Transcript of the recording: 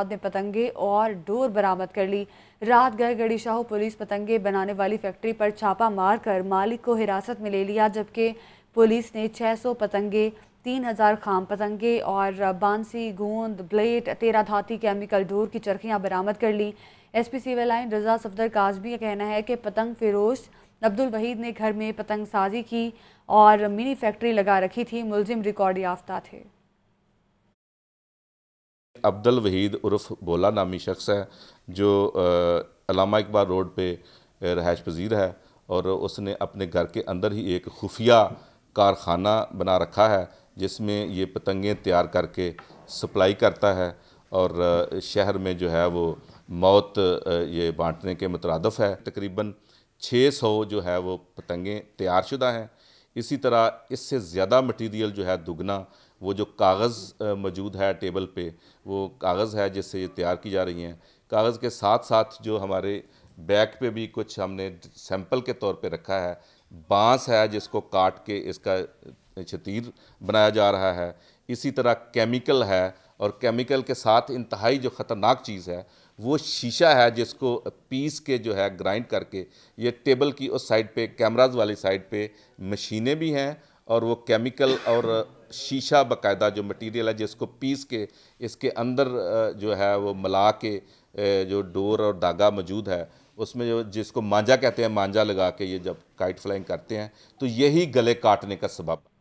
में पतंगे और डोर बरामद कर ली रात गए शाहू पुलिस पतंगे बनाने वाली फैक्ट्री पर छापा मारकर मालिक को हिरासत में ले लिया जबकि पुलिस ने 600 पतंगे 3000 खाम पतंगे और बांसी गोंद ब्लेड तेरह धाती केमिकल डोर की चरखियां बरामद कर ली P civil line Raza Safdar Kazmi का कहना है कि पतंग फिरोज अब्दुल वहीद ने घर में पतंग साजी की और मिनी फैक्ट्री लगा रखी थी मुलजिम रिकॉर्ड याफ्ता थे अब्दुल वहीद उर्फ बोला नामी शख्स है जो अलामा इकबाल रोड पे रहायश पजीर है और उसने अपने घर के अंदर ही एक खुफिया कारखाना बना रखा है जिसमें ये पतंगें तैयार करके सप्लाई करता है और शहर में जो है वो मौत ये बांटने के मुतरदफ़ है तकरीबन 600 जो है वो पतंगें तैयारशुदा हैं इसी तरह इससे ज़्यादा मटेरियल जो है दुगना वो जो कागज़ मौजूद है टेबल पे वो कागज़ है जिससे ये तैयार की जा रही हैं कागज़ के साथ साथ जो हमारे बैग पे भी कुछ हमने सैंपल के तौर पे रखा है बांस है जिसको काट के इसका छतीर बनाया जा रहा है इसी तरह केमिकल है और केमिकल के साथ इंतहाई जो ख़तरनाक चीज़ है वो शीशा है जिसको पीस के जो है ग्राइंड करके ये टेबल की उस साइड पे कैमराज वाली साइड पे मशीनें भी हैं और वो केमिकल और शीशा बकायदा जो मटेरियल है जिसको पीस के इसके अंदर जो है वो मला के जो डोर और धागा मौजूद है उसमें जो जिसको मांझा कहते हैं मांझा लगा के ये जब काइट फ्लाइंग करते हैं तो यही गले काटने का सबब